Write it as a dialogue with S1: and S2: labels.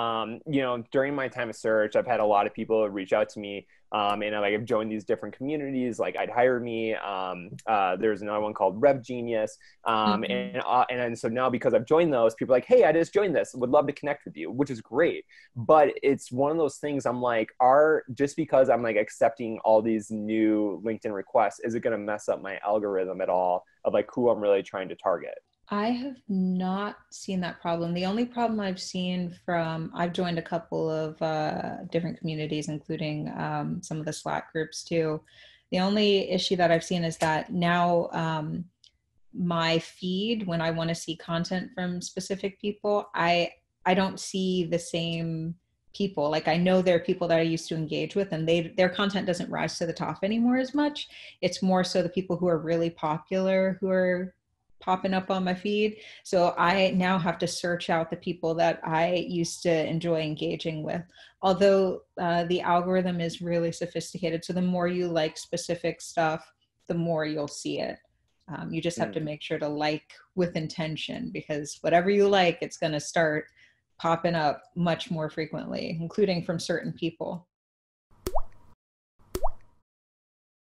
S1: um, you know, during my time of search, I've had a lot of people reach out to me, um, and I, like I've joined these different communities. Like I'd hire me. Um, uh, there's another one called Rev Genius, um, mm-hmm. and, uh, and and so now because I've joined those, people like, hey, I just joined this. Would love to connect with you, which is great. But it's one of those things. I'm like, are just because I'm like accepting all these new LinkedIn requests, is it going to mess up my algorithm at all of like who I'm really trying to target?
S2: I have not seen that problem. The only problem I've seen from I've joined a couple of uh, different communities, including um, some of the Slack groups too. The only issue that I've seen is that now um, my feed, when I want to see content from specific people, I I don't see the same people like i know there are people that i used to engage with and they their content doesn't rise to the top anymore as much it's more so the people who are really popular who are popping up on my feed. So I now have to search out the people that I used to enjoy engaging with. Although uh, the algorithm is really sophisticated. So the more you like specific stuff, the more you'll see it. Um, you just have to hmm. make sure to like with intention because whatever you like, it's going to start popping up much more frequently, including from certain people.